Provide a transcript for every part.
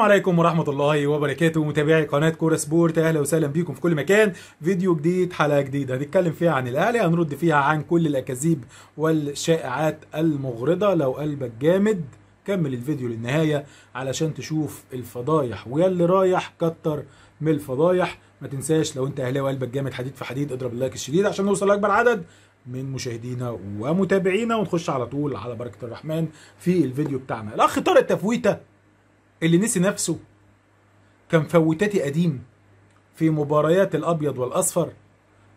السلام عليكم ورحمة الله وبركاته متابعي قناة كورة سبورت أهلا وسهلا بيكم في كل مكان فيديو جديد حلقة جديدة هنتكلم فيها عن الأهلي هنرد فيها عن كل الأكاذيب والشائعات المغرضة لو قلبك جامد كمل الفيديو للنهاية علشان تشوف الفضايح واللي رايح كتر من الفضايح ما تنساش لو انت أهلاوي وقلبك جامد حديد في حديد اضرب اللايك الشديد عشان نوصل لأكبر عدد من مشاهدينا ومتابعينا ونخش على طول على بركة الرحمن في الفيديو بتاعنا الأخ طارق تفويته اللي نسي نفسه كان فوتاتي قديم في مباريات الأبيض والأصفر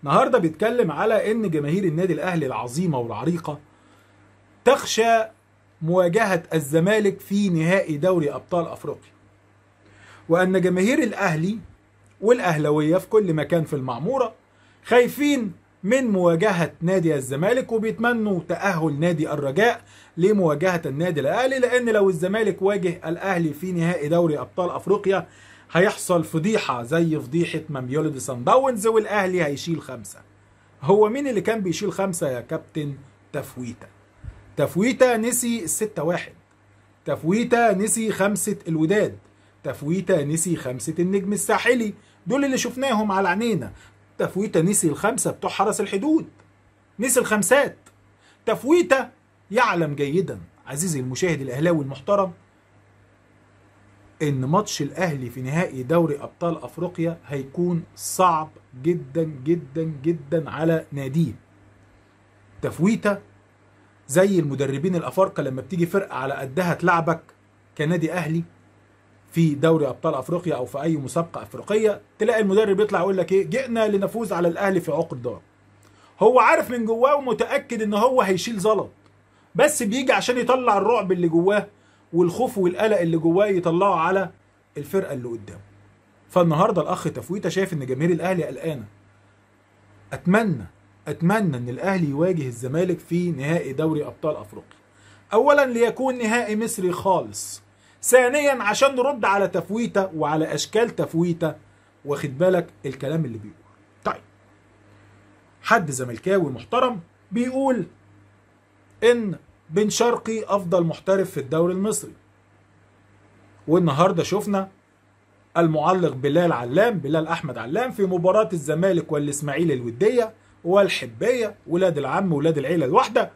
النهارده بيتكلم على إن جماهير النادي الأهلي العظيمة والعريقة تخشى مواجهة الزمالك في نهائي دوري أبطال أفريقيا وأن جماهير الأهلي والاهلاويه في كل مكان في المعمورة خايفين من مواجهة نادي الزمالك وبيتمنوا تأهل نادي الرجاء لمواجهه النادي الاهلي لان لو الزمالك واجه الاهلي في نهائي دوري ابطال افريقيا هيحصل فضيحه زي فضيحه مامبيولي سان داونز والاهلي هيشيل خمسه هو مين اللي كان بيشيل خمسه يا كابتن تفويته تفويته نسي الستة واحد تفويته نسي خمسه الوداد تفويته نسي خمسه النجم الساحلي دول اللي شفناهم على عينينا تفويته نسي الخمسه بتوع حرس الحدود نسي الخمسات تفويته يعلم جيدا عزيزي المشاهد الاهلاوي المحترم ان ماتش الاهلي في نهائي دوري ابطال افريقيا هيكون صعب جدا جدا جدا على ناديه تفويته زي المدربين الافارقه لما بتيجي فرقه على قدها تلعبك كنادي اهلي في دوري ابطال افريقيا او في اي مسابقه افريقيه تلاقي المدرب يطلع يقول لك ايه جئنا لنفوز على الاهلي في عقر دار هو عارف من جواه ومتاكد ان هو هيشيل زلط بس بيجي عشان يطلع الرعب اللي جواه والخوف والقلق اللي جواه يطلعه على الفرقه اللي قدامه فالنهارده الاخ تفويته شايف ان جماهير الاهلي قلقانه اتمنى اتمنى ان الاهلي يواجه الزمالك في نهائي دوري ابطال افريقيا اولا ليكون نهائي مصري خالص ثانيا عشان نرد على تفويته وعلى اشكال تفويته واخد بالك الكلام اللي بيقول طيب حد زملكاوي محترم بيقول ان بن شرقي أفضل محترف في الدوري المصري والنهاردة شفنا المعلق بلال علام بلال أحمد علام في مباراة الزمالك والإسماعيل الودية والحبية ولاد العم ولاد العيلة الواحدة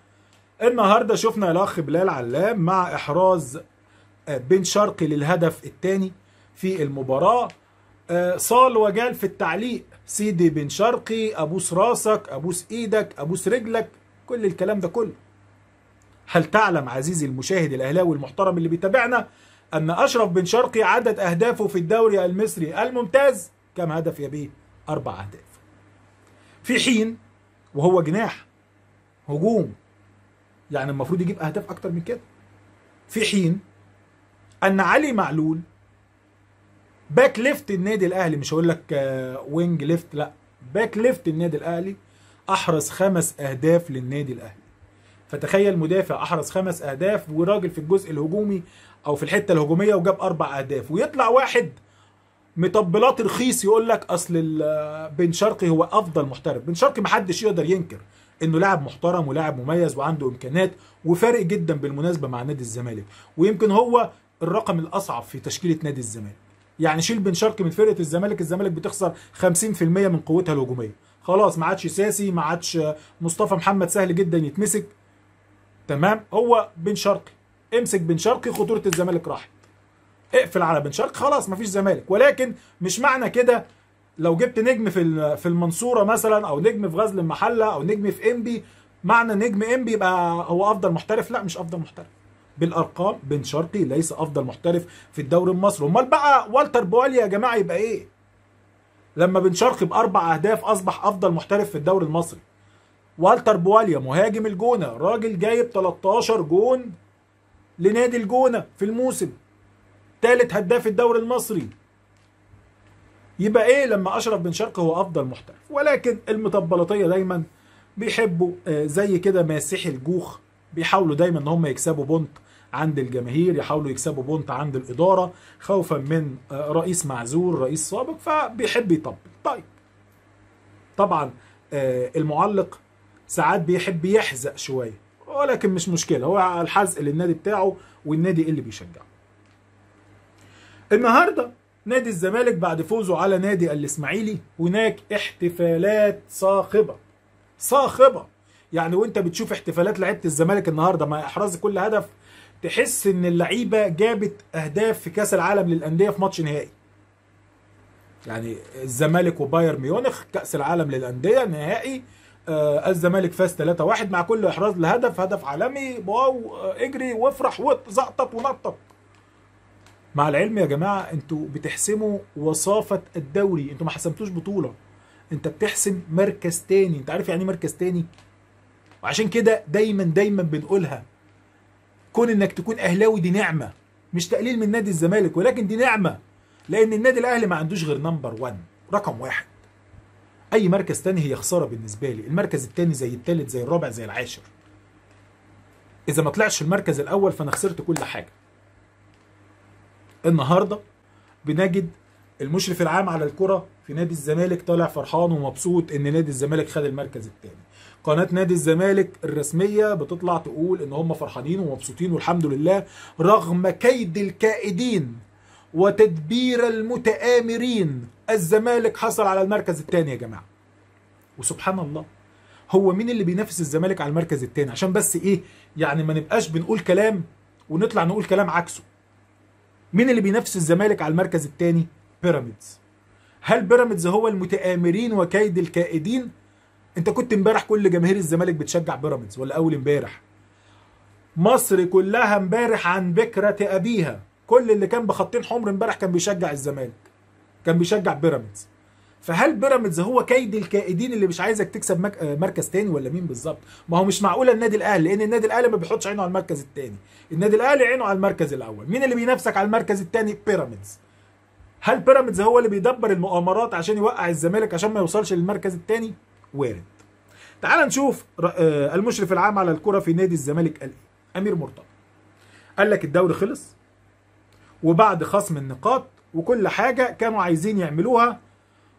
النهاردة شفنا الأخ بلال علام مع إحراز آه، بن شرقي للهدف الثاني في المباراة آه، صال وجال في التعليق سيدي بن شرقي أبوس راسك أبوس إيدك أبوس رجلك كل الكلام ده كله هل تعلم عزيزي المشاهد الاهلاوي المحترم اللي بيتابعنا ان اشرف بن شرقي عدد اهدافه في الدوري المصري الممتاز كم هدف يا بيه اربع اهداف في حين وهو جناح هجوم يعني المفروض يجيب اهداف اكتر من كده في حين ان علي معلول باك ليفت النادي الاهلي مش هقول لك وينج آه، ليفت لا باك ليفت النادي الاهلي احرز خمس اهداف للنادي الاهلي فتخيل مدافع احرز خمس اهداف وراجل في الجزء الهجومي او في الحته الهجوميه وجاب اربع اهداف ويطلع واحد مطبلات رخيص يقول لك اصل بن شرقي هو افضل محترف بن شرقي محدش يقدر ينكر انه لاعب محترم ولاعب مميز وعنده امكانات وفارق جدا بالمناسبه مع نادي الزمالك ويمكن هو الرقم الاصعب في تشكيله نادي الزمالك يعني شيل بن شرقي من فرقه الزمالك الزمالك بتخسر 50% من قوتها الهجوميه خلاص ما عادش ساسي ما عادش مصطفى محمد سهل جدا يتمسك تمام هو بن شرقي امسك بن شرقي خطوره الزمالك راحت اقفل على بن شرقي خلاص مفيش زمالك ولكن مش معنى كده لو جبت نجم في في المنصوره مثلا او نجم في غزل المحله او نجم في انبي معنى نجم انبي يبقى هو افضل محترف لا مش افضل محترف بالارقام بن شرقي ليس افضل محترف في الدوري المصري امال بقى والتر بواليا يا جماعه يبقى ايه لما بن شرقي باربع اهداف اصبح افضل محترف في الدوري المصري والتر بواليا مهاجم الجونه راجل جايب 13 جون لنادي الجونه في الموسم ثالث هداف الدوري المصري يبقى ايه لما اشرف بن شرقي هو افضل محترف ولكن المطبلطيه دايما بيحبوا آه، زي كده ماسح الجوخ بيحاولوا دايما ان هم يكسبوا بونت عند الجماهير يحاولوا يكسبوا بونت عند الاداره خوفا من آه، رئيس معزول رئيس سابق فبيحب يطبل طيب طبعا آه، المعلق ساعات بيحب يحزق شويه ولكن مش مشكله هو الحزق للنادي بتاعه والنادي اللي بيشجعه النهارده نادي الزمالك بعد فوزه على نادي الاسماعيلي هناك احتفالات صاخبه صاخبه يعني وانت بتشوف احتفالات لعيبه الزمالك النهارده مع احراز كل هدف تحس ان اللعيبه جابت اهداف في كاس العالم للانديه في ماتش نهائي يعني الزمالك وبايرن ميونخ كاس العالم للانديه نهائي آه، الزمالك فاز 3-1 مع كل احراز لهدف هدف عالمي واو آه، اجري وافرح وزقطط ونطط مع العلم يا جماعه انتوا بتحسموا وصافه الدوري انتوا ما حسمتوش بطوله انت بتحسم مركز تاني انت عارف يعني ايه مركز تاني وعشان كده دايما دايما بنقولها كون انك تكون اهلاوي دي نعمه مش تقليل من نادي الزمالك ولكن دي نعمه لان النادي الاهلي ما عندوش غير نمبر 1 رقم واحد اي مركز تاني هي خساره بالنسبه لي المركز التاني زي التالت زي الرابع زي العاشر اذا ما طلعش المركز الاول فانا خسرت كل حاجه النهارده بنجد المشرف العام على الكره في نادي الزمالك طالع فرحان ومبسوط ان نادي الزمالك خد المركز التاني قناه نادي الزمالك الرسميه بتطلع تقول ان هم فرحانين ومبسوطين والحمد لله رغم كيد الكائدين وتدبير المتآمرين الزمالك حصل على المركز الثاني يا جماعة وسبحان الله هو مين اللي بينافس الزمالك على المركز الثاني عشان بس ايه يعني ما نبقاش بنقول كلام ونطلع نقول كلام عكسه مين اللي بينافس الزمالك على المركز الثاني بيراميدز هل بيراميدز هو المتآمرين وكيد الكائدين انت كنت امبارح كل جماهير الزمالك بتشجع بيراميدز ولا اول امبارح مصر كلها امبارح عن بكرة ابيها كل اللي كان بخطين حمر امبارح كان بيشجع الزمالك كان بيشجع بيراميدز فهل بيراميدز هو كيد الكائدين اللي مش عايزك تكسب آه، مركز تاني ولا مين بالظبط؟ ما هو مش معقوله النادي الاهلي لان النادي الاهلي ما بيحطش عينه على المركز التاني، النادي الاهلي عينه على المركز الاول، مين اللي بينافسك على المركز التاني؟ بيراميدز. هل بيراميدز هو اللي بيدبر المؤامرات عشان يوقع الزمالك عشان ما يوصلش للمركز التاني؟ وارد. تعال نشوف آه، المشرف العام على الكره في نادي الزمالك قال امير مرتضى. قال لك الدوري خلص وبعد خصم النقاط وكل حاجة كانوا عايزين يعملوها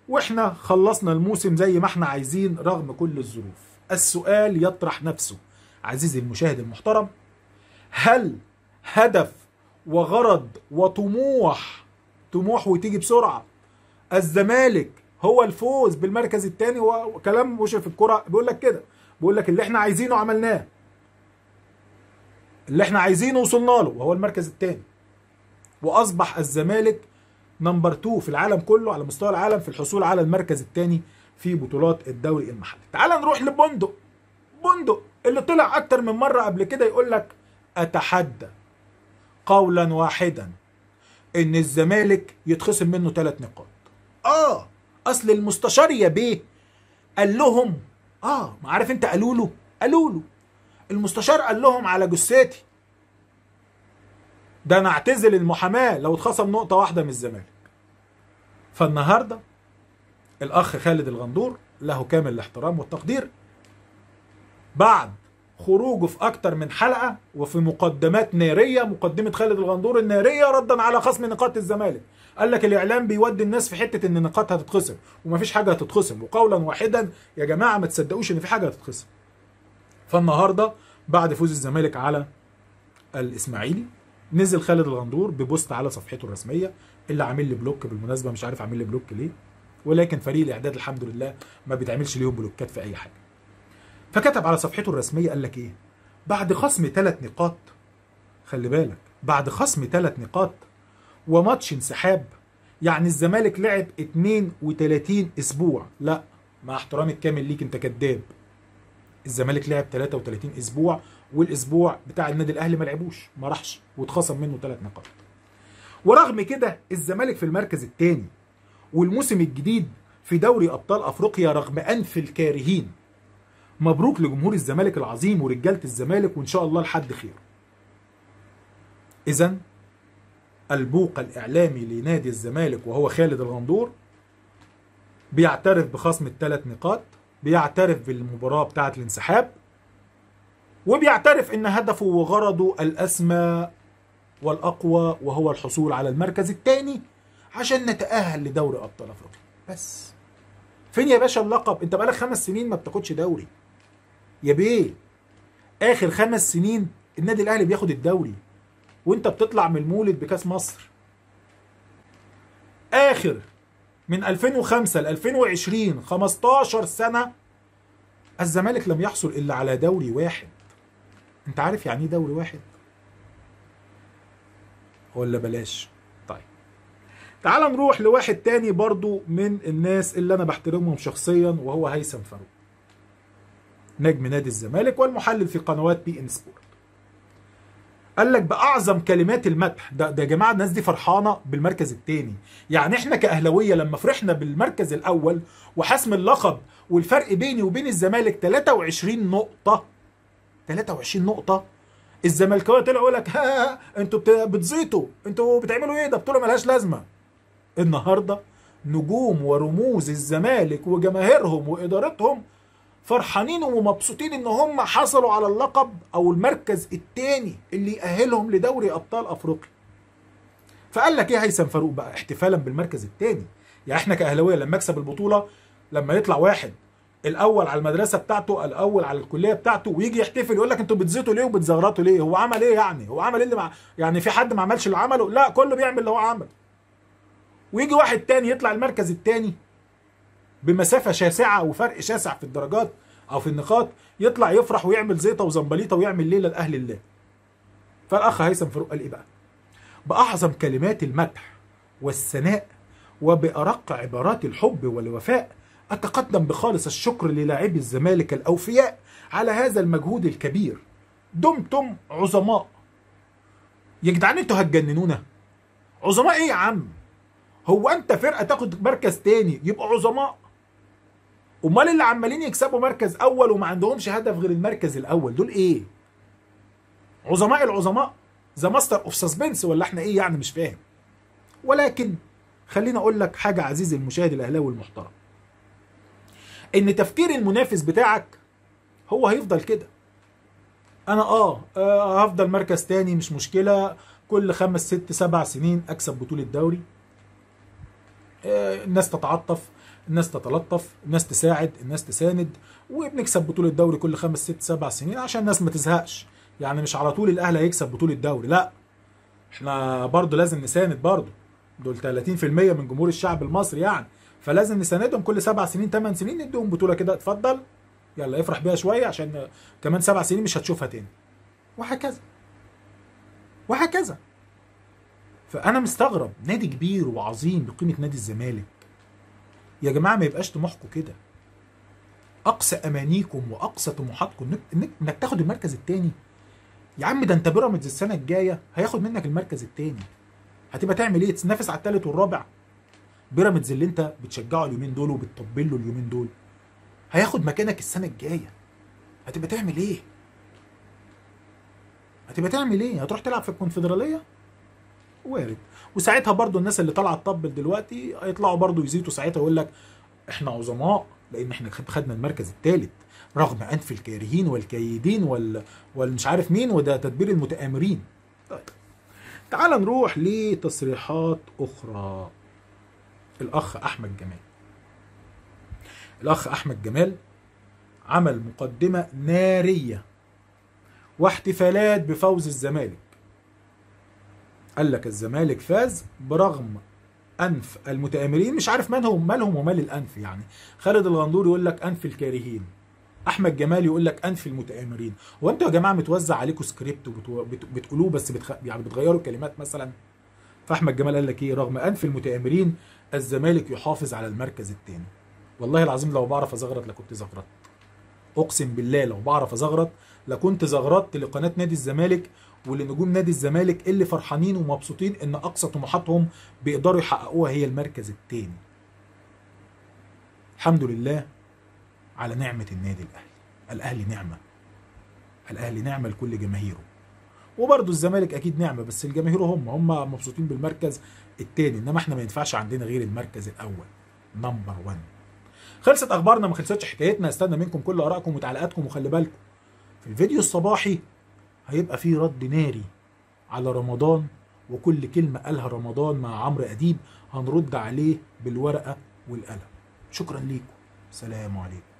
واحنا خلصنا الموسم زي ما احنا عايزين رغم كل الظروف السؤال يطرح نفسه عزيزي المشاهد المحترم هل هدف وغرض وطموح طموح وتيجي بسرعة الزمالك هو الفوز بالمركز الثاني وكلام مشرف الكرة بيقول لك كده بيقول لك اللي احنا عايزينه عملناه اللي احنا عايزينه وصلنا له وهو المركز الثاني واصبح الزمالك نمبر 2 في العالم كله على مستوى العالم في الحصول على المركز الثاني في بطولات الدوري المحلي تعال نروح لبندق بندق اللي طلع اكتر من مره قبل كده يقول لك اتحدى قولا واحدا ان الزمالك يتخصم منه ثلاث نقاط اه اصل المستشار يا بيه قال لهم اه ما عارف انت قالوا له قالوا له المستشار قال لهم على جثتي ده انا اعتزل المحاماه لو اتخصم نقطه واحده من الزمالك فالنهارده الاخ خالد الغندور له كامل الاحترام والتقدير بعد خروجه في اكتر من حلقه وفي مقدمات ناريه مقدمه خالد الغندور الناريه ردا على خصم نقاط الزمالك قال لك الاعلام بيودي الناس في حته ان نقاط هتتخصم ومفيش حاجه هتتخصم وقولا واحدا يا جماعه ما تصدقوش ان في حاجه هتتخصم فالنهارده بعد فوز الزمالك على الاسماعيلي نزل خالد الغندور ببوست على صفحته الرسميه اللي عامل لي بلوك بالمناسبه مش عارف عامل لي بلوك ليه ولكن فريق الاعداد الحمد لله ما بيتعملش ليهم بلوكات في اي حاجه فكتب على صفحته الرسميه قال لك ايه بعد خصم ثلاث نقاط خلي بالك بعد خصم ثلاث نقاط وماتش انسحاب يعني الزمالك لعب 32 اسبوع لا مع احترامي الكامل ليك انت كذاب الزمالك لعب 33 اسبوع والاسبوع بتاع النادي الاهلي ما لعبوش ما راحش واتخصم منه ثلاث نقاط ورغم كده الزمالك في المركز الثاني والموسم الجديد في دوري ابطال افريقيا رغم انف الكارهين مبروك لجمهور الزمالك العظيم ورجاله الزمالك وان شاء الله لحد خير اذا البوق الاعلامي لنادي الزمالك وهو خالد الغندور بيعترف بخصم الثلاث نقاط بيعترف بالمباراه بتاعه الانسحاب وبيعترف ان هدفه وغرضه الاسمى والاقوى وهو الحصول على المركز الثاني عشان نتاهل لدوري ابطال افريقيا بس فين يا باشا اللقب انت بقالك خمس سنين ما بتاخدش دوري يا بيه اخر خمس سنين النادي الاهلي بياخد الدوري وانت بتطلع من المولد بكاس مصر اخر من 2005 ل 2020 15 سنه الزمالك لم يحصل الا على دوري واحد انت عارف يعني ايه دوري واحد ولا بلاش طيب تعال نروح لواحد تاني برضو من الناس اللي انا بحترمهم شخصيا وهو هيثم فاروق نجم نادي الزمالك والمحلل في قنوات بي ان سبورت قال لك باعظم كلمات المدح ده ده يا جماعه الناس دي فرحانه بالمركز الثاني يعني احنا كاهلاويه لما فرحنا بالمركز الاول وحسم اللقب والفرق بيني وبين الزمالك 23 نقطه 23 نقطه الزملكاويه طلعوا يقول لك ها انتوا بتزيطوا انتوا بتعملوا ايه ده بطوله ملهاش لازمه النهارده نجوم ورموز الزمالك وجماهيرهم وادارتهم فرحانين ومبسوطين ان هم حصلوا على اللقب او المركز الثاني اللي يأهلهم لدوري ابطال افريقيا فقال لك ايه هيثم فاروق بقى احتفالا بالمركز الثاني يعني احنا كاهلاويه لما اكسب البطوله لما يطلع واحد الاول على المدرسه بتاعته الاول على الكليه بتاعته ويجي يحتفل يقول لك انتوا بتزيتوا ليه وبتزغرطوا ليه هو عمل ايه يعني هو عمل ايه اللي مع... يعني في حد ما عملش اللي عمله لا كله بيعمل اللي هو عمله ويجي واحد تاني يطلع المركز التاني بمسافه شاسعه وفرق شاسع في الدرجات او في النقاط يطلع يفرح ويعمل زيطه وزنبليطه ويعمل ليله لاهل الله فالاخ هيثم فاروق قال ايه بقى باعظم كلمات المدح والثناء وبارق عبارات الحب والوفاء أتقدم بخالص الشكر للاعبي الزمالك الأوفياء على هذا المجهود الكبير دمتم عظماء يا جدعان انتوا هتجننونا عظماء ايه يا عم هو انت فرقه تاخد مركز تاني يبقى عظماء امال اللي عمالين يكسبوا مركز اول وما عندهمش هدف غير المركز الاول دول ايه عظماء العظماء ذا ماستر اوف سسبنس ولا احنا ايه يعني مش فاهم ولكن خليني اقول لك حاجه عزيزي المشاهد الاهلاوي المحترم ان تفكير المنافس بتاعك هو هيفضل كده انا اه, آه هفضل مركز تاني مش مشكله كل خمس ست سبع سنين اكسب بطوله دوري آه الناس تتعاطف الناس تتلطف الناس تساعد الناس تساند وبنكسب بطوله دوري كل خمس ست سبع سنين عشان الناس ما تزهقش يعني مش على طول الاهلي هيكسب بطوله دوري لا احنا برضه لازم نساند برضه دول 30% من جمهور الشعب المصري يعني فلازم نساندهم كل سبع سنين ثمان سنين نديهم بطوله كده اتفضل يلا افرح بيها شويه عشان كمان سبع سنين مش هتشوفها تاني وهكذا وهكذا فانا مستغرب نادي كبير وعظيم بقيمه نادي الزمالك يا جماعه ما يبقاش طموحكم كده اقصى امانيكم واقصى طموحاتكم انك انك تاخد المركز الثاني يا عم ده انت بيراميدز السنه الجايه هياخد منك المركز الثاني هتبقى تعمل ايه تنافس على الثالث والرابع بيراميدز اللي انت بتشجعه اليومين دول وبتطبل له اليومين دول هياخد مكانك السنه الجايه هتبقى تعمل ايه هتبقى تعمل ايه هتروح تلعب في الكونفدراليه وارد وساعتها برضو الناس اللي طالعه تطبل دلوقتي هيطلعوا برضو يزيتوا ساعتها يقول لك احنا عظماء لان احنا خدنا المركز الثالث رغم انف الكارهين والكيدين وال... والمش عارف مين وده تدبير المتآمرين طيب تعال نروح لتصريحات اخرى الأخ أحمد جمال الأخ أحمد جمال عمل مقدمة نارية واحتفالات بفوز الزمالك قال لك الزمالك فاز برغم أنف المتآمرين مش عارف من هم مالهم ومال الأنف يعني خالد الغندور يقول لك أنف الكارهين احمد جمال يقول لك انف المتآمرين وانتوا يا جماعه متوزع عليكم سكريبت وبتقولوه بس بتخ... يعني بتغيروا الكلمات مثلا فاحمد جمال قال لك ايه رغم انف المتآمرين الزمالك يحافظ على المركز الثاني والله العظيم لو بعرف ازغرط لكنت زغرطت اقسم بالله لو بعرف ازغرط لكنت زغرطت لقناه نادي الزمالك ولنجوم نادي الزمالك اللي فرحانين ومبسوطين ان اقصى طموحاتهم بيقدروا يحققوها هي المركز الثاني الحمد لله على نعمه النادي الاهلي الاهلي نعمه الاهلي نعمه لكل جماهيره وبرده الزمالك اكيد نعمه بس الجماهير هم هم مبسوطين بالمركز الثاني انما احنا ما ينفعش عندنا غير المركز الاول نمبر 1 خلصت اخبارنا ما خلصتش حكايتنا استنى منكم كل ارائكم وتعليقاتكم وخلي بالكم في الفيديو الصباحي هيبقى في رد ناري على رمضان وكل كلمه قالها رمضان مع عمرو اديب هنرد عليه بالورقه والقلم شكرا ليكم سلام عليكم